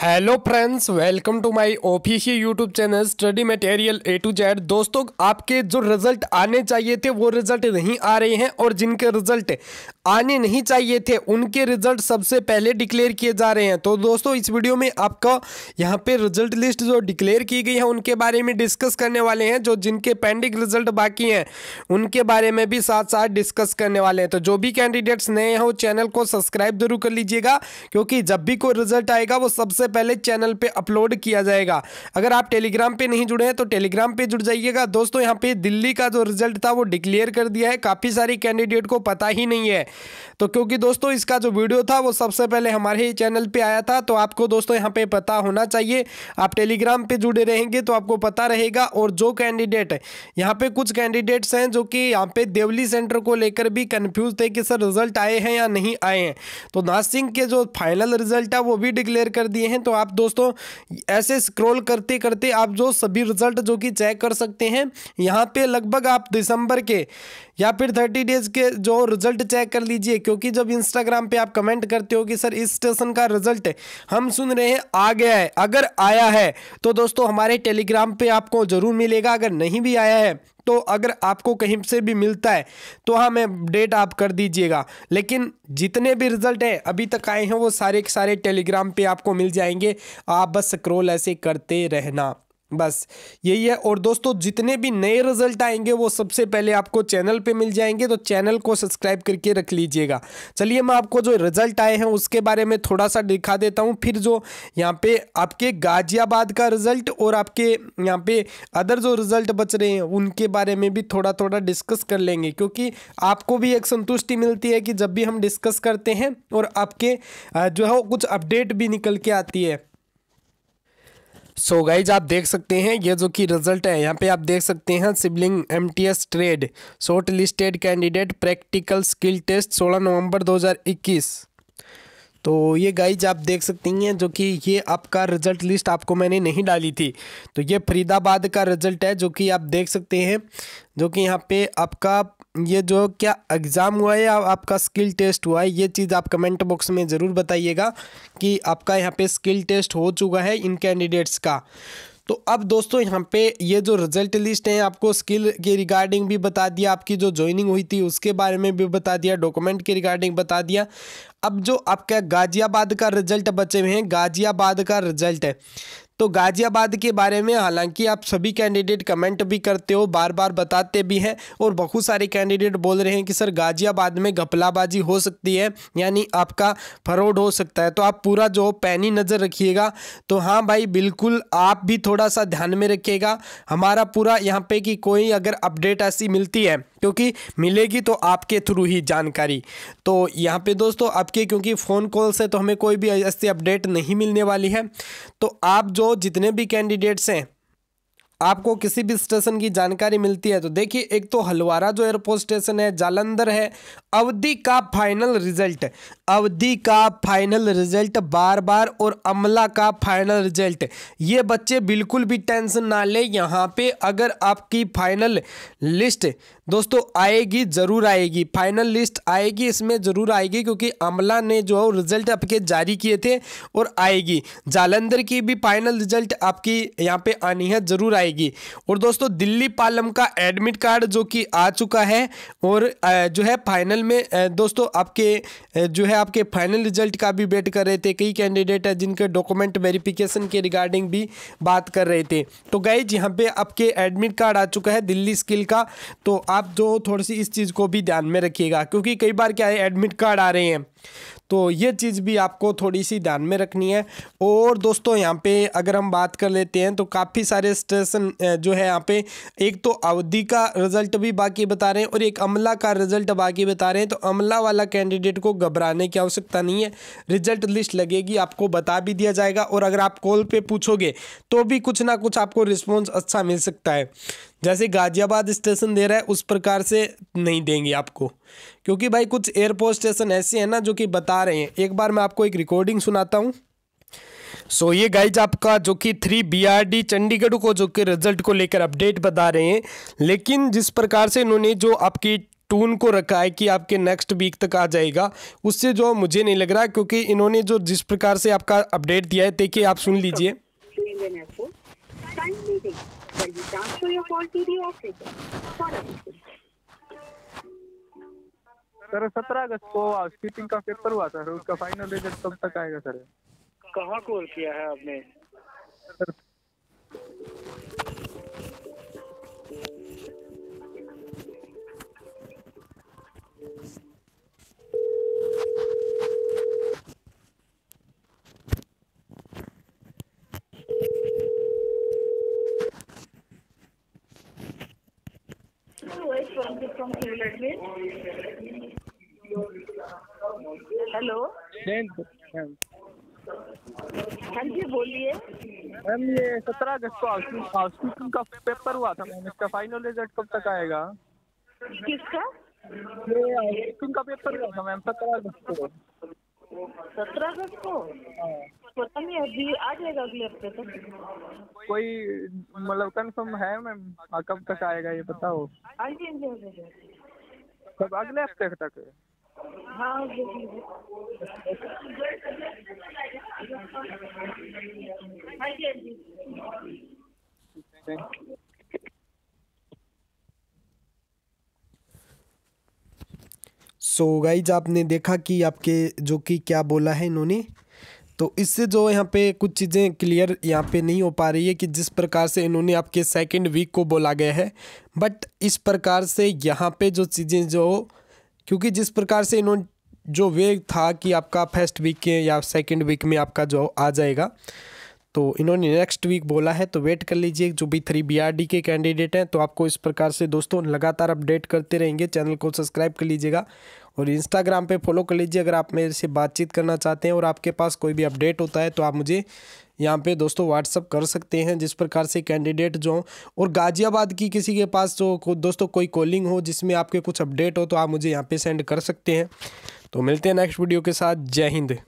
Hello friends welcome to my official YouTube channel study material A to Z दोस्तों आपके जो result आने चाहिए थे वो रिजल्ट नहीं आ रहे हैं और जिनके रिजल्ट आने नहीं चाहिए थे उनके रिजल्ट सबसे पहले डिक्लेयर किए जा रहे हैं तो दोस्तों इस वीडियो में आपका यहाँ पे रिजल्ट लिस्ट जो डिक्लेयर की गई है उनके बारे में डिस्कस करने वाले हैं जो जिनके पेंडिंग रिजल्ट बाकी हैं उनके बारे में भी साथ साथ डिस्कस करने वाले हैं तो जो भी कैंडिडेट्स नए वो चैनल को सब्सक्राइब जरूर कर लीजिएगा क्योंकि जब भी कोई रिजल्ट आएगा वो सबसे पहले चैनल पर अपलोड किया जाएगा अगर आप टेलीग्राम पर नहीं जुड़े हैं तो टेलीग्राम पर जुड़ जाइएगा दोस्तों यहाँ पर दिल्ली का जो रिजल्ट था वो डिक्लेयर कर दिया है काफ़ी सारी कैंडिडेट को पता ही नहीं है तो क्योंकि दोस्तों इसका जो वीडियो था वो सबसे पहले हमारे ही चैनल पे आया था तो आपको दोस्तों यहाँ पे पता होना चाहिए आप टेलीग्राम पे जुड़े रहेंगे तो आपको पता रहेगा और जो कैंडिडेट यहाँ पे कुछ कैंडिडेट्स हैं जो कि यहाँ पे देवली सेंटर को लेकर भी कन्फ्यूज थे कि सर रिजल्ट आए हैं या नहीं आए हैं तो नासिंग के जो फाइनल रिजल्ट है वो भी डिक्लेयर कर दिए हैं तो आप दोस्तों ऐसे स्क्रोल करते करते आप जो सभी रिजल्ट जो कि चेक कर सकते हैं यहाँ पे लगभग आप दिसंबर के या फिर थर्टी डेज के जो रिजल्ट चेक कर लीजिए क्योंकि जब इंस्टाग्राम पे आप कमेंट करते हो कि सर इस स्टेशन का रिजल्ट हम सुन रहे हैं आ गया है अगर आया है तो दोस्तों हमारे टेलीग्राम पे आपको जरूर मिलेगा अगर नहीं भी आया है तो अगर आपको कहीं से भी मिलता है तो हमें हाँ, अपडेट आप कर दीजिएगा लेकिन जितने भी रिजल्ट हैं अभी तक आए हैं वो सारे के सारे टेलीग्राम पे आपको मिल जाएंगे आप बस स्क्रोल ऐसे करते रहना बस यही है और दोस्तों जितने भी नए रिजल्ट आएंगे वो सबसे पहले आपको चैनल पे मिल जाएंगे तो चैनल को सब्सक्राइब करके रख लीजिएगा चलिए मैं आपको जो रिजल्ट आए हैं उसके बारे में थोड़ा सा दिखा देता हूँ फिर जो यहाँ पे आपके गाजियाबाद का रिजल्ट और आपके यहाँ पे अदर जो रिजल्ट बच रहे हैं उनके बारे में भी थोड़ा थोड़ा डिस्कस कर लेंगे क्योंकि आपको भी एक संतुष्टि मिलती है कि जब भी हम डिस्कस करते हैं और आपके जो है कुछ अपडेट भी निकल के आती है सो so गाइज आप देख सकते हैं ये जो कि रिजल्ट है यहाँ पे आप देख सकते हैं sibling MTS trade shortlisted candidate practical skill test 16 November 2021 तो ये गाइज आप देख सकती हैं जो कि ये आपका रिजल्ट लिस्ट आपको मैंने नहीं डाली थी तो ये फरीदाबाद का रिजल्ट है जो कि आप देख सकते हैं जो कि यहाँ पे आपका ये जो क्या एग्ज़ाम हुआ है या आपका स्किल टेस्ट हुआ है ये चीज़ आप कमेंट बॉक्स में ज़रूर बताइएगा कि आपका यहाँ पे स्किल टेस्ट हो चुका है इन कैंडिडेट्स का तो अब दोस्तों यहाँ पे ये जो रिजल्ट लिस्ट है आपको स्किल के रिगार्डिंग भी बता दिया आपकी जो ज्वाइनिंग हुई थी उसके बारे में भी बता दिया डॉक्यूमेंट के रिगार्डिंग बता दिया अब जो आपका गाज़ियाबाद का रिजल्ट बचे हुए हैं गाज़ियाबाद का रिजल्ट है तो गाज़ियाबाद के बारे में हालांकि आप सभी कैंडिडेट कमेंट भी करते हो बार बार बताते भी हैं और बहुत सारे कैंडिडेट बोल रहे हैं कि सर गाज़ियाबाद में घपलाबाजी हो सकती है यानी आपका फरोड हो सकता है तो आप पूरा जो पैनी नज़र रखिएगा तो हाँ भाई बिल्कुल आप भी थोड़ा सा ध्यान में रखिएगा हमारा पूरा यहाँ पे कि कोई अगर अपडेट ऐसी मिलती है क्योंकि मिलेगी तो आपके थ्रू ही जानकारी तो यहाँ पे दोस्तों आपके क्योंकि फ़ोन कॉल से तो हमें कोई भी ऐसी अपडेट नहीं मिलने वाली है तो आप जो जितने भी कैंडिडेट्स हैं आपको किसी भी स्टेशन की जानकारी मिलती है तो देखिए एक तो हलवारा जो एयरपोर्ट स्टेशन है जालंधर है अवधि का फाइनल रिजल्ट अवधि का फाइनल रिजल्ट बार बार और अमला का फाइनल रिजल्ट ये बच्चे बिल्कुल भी टेंशन ना ले यहाँ पे अगर आपकी फाइनल लिस्ट दोस्तों आएगी ज़रूर आएगी फाइनल लिस्ट आएगी इसमें ज़रूर आएगी क्योंकि अमला ने जो रिज़ल्ट आपके जारी किए थे और आएगी जालंधर की भी फाइनल रिजल्ट आपकी यहाँ पे आनी है ज़रूर आएगी जाएगी और दोस्तों दिल्ली पालम का एडमिट कार्ड जो कि आ चुका है और जो है फाइनल में दोस्तों आपके जो है आपके फाइनल रिजल्ट का भी वेट कर रहे थे कई कैंडिडेट है जिनके डॉक्यूमेंट वेरिफिकेशन के रिगार्डिंग भी बात कर रहे थे तो गए यहाँ पे आपके एडमिट कार्ड आ चुका है दिल्ली स्किल का तो आप जो थोड़ी सी इस चीज़ को भी ध्यान में रखिएगा क्योंकि कई बार क्या है एडमिट कार्ड आ रहे हैं तो ये चीज़ भी आपको थोड़ी सी ध्यान में रखनी है और दोस्तों यहाँ पे अगर हम बात कर लेते हैं तो काफ़ी सारे स्टेशन जो है यहाँ पे एक तो अवधि का रिजल्ट भी बाकी बता रहे हैं और एक अमला का रिजल्ट बाकी बता रहे हैं तो अमला वाला कैंडिडेट को घबराने की आवश्यकता नहीं है रिजल्ट लिस्ट लगेगी आपको बता भी दिया जाएगा और अगर आप कॉल पर पूछोगे तो भी कुछ ना कुछ आपको रिस्पॉन्स अच्छा मिल सकता है जैसे गाजियाबाद स्टेशन दे रहा है उस प्रकार से नहीं देंगे आपको क्योंकि भाई कुछ एयरपोर्ट स्टेशन ऐसे हैं ना जो कि बता रहे हैं एक बार मैं आपको एक रिकॉर्डिंग सुनाता हूँ सो so, ये गाइज आपका जो कि थ्री बीआरडी चंडीगढ़ को जो कि रिजल्ट को लेकर अपडेट बता रहे हैं लेकिन जिस प्रकार से इन्होंने जो आपकी टून को रखा है कि आपके नेक्स्ट वीक तक आ जाएगा उससे जो मुझे नहीं लग रहा क्योंकि इन्होंने जो जिस प्रकार से आपका अपडेट दिया है देखिए आप सुन लीजिए assigned meeting where you transfer your call to the operator for assistance. Sir सत्रह अगस्त को हाउसकीपिंग का पेपर हुआ था उसका फाइनल रिजल्ट कब तक आएगा सर कहाँ कॉल किया है आपने सर हेलो हाँ जी बोलिए मैम ये सत्रह अगस्त को हॉस्पिटल का पेपर हुआ था मैम इसका फाइनल रिजल्ट कब तक आएगा किसका ये का पेपर हुआ था मैम सत्रह अगस्त को सत्रह अगस्त को पता तो नहीं अभी आ जाएगा अगले हफ्ते तक कोई मतलब कंफर्म है मैम हाँ, कब तक आएगा ये बताओ हाँ जी हाँ जी कब अगले हफ्ते तक हाँ जी हाँ जी सो so गाइज आपने देखा कि आपके जो कि क्या बोला है इन्होंने तो इससे जो यहाँ पे कुछ चीज़ें क्लियर यहाँ पे नहीं हो पा रही है कि जिस प्रकार से इन्होंने आपके सेकंड वीक को बोला गया है बट इस प्रकार से यहाँ पे जो चीज़ें जो क्योंकि जिस प्रकार से इन्होंने जो वे था कि आपका फर्स्ट वीक के या सेकंड वीक में आपका जो आ जाएगा तो इन्होंने नेक्स्ट वीक बोला है तो वेट कर लीजिए जो भी थ्री बी के कैंडिडेट हैं तो आपको इस प्रकार से दोस्तों लगातार अपडेट करते रहेंगे चैनल को सब्सक्राइब कर लीजिएगा और इंस्टाग्राम पे फॉलो कर लीजिए अगर आप मेरे से बातचीत करना चाहते हैं और आपके पास कोई भी अपडेट होता है तो आप मुझे यहाँ पे दोस्तों व्हाट्सअप कर सकते हैं जिस प्रकार से कैंडिडेट जो हों और गाज़ियाबाद की किसी के पास जो को, दोस्तों कोई कॉलिंग हो जिसमें आपके कुछ अपडेट हो तो आप मुझे यहाँ पर सेंड कर सकते हैं तो मिलते हैं नेक्स्ट वीडियो के साथ जय हिंद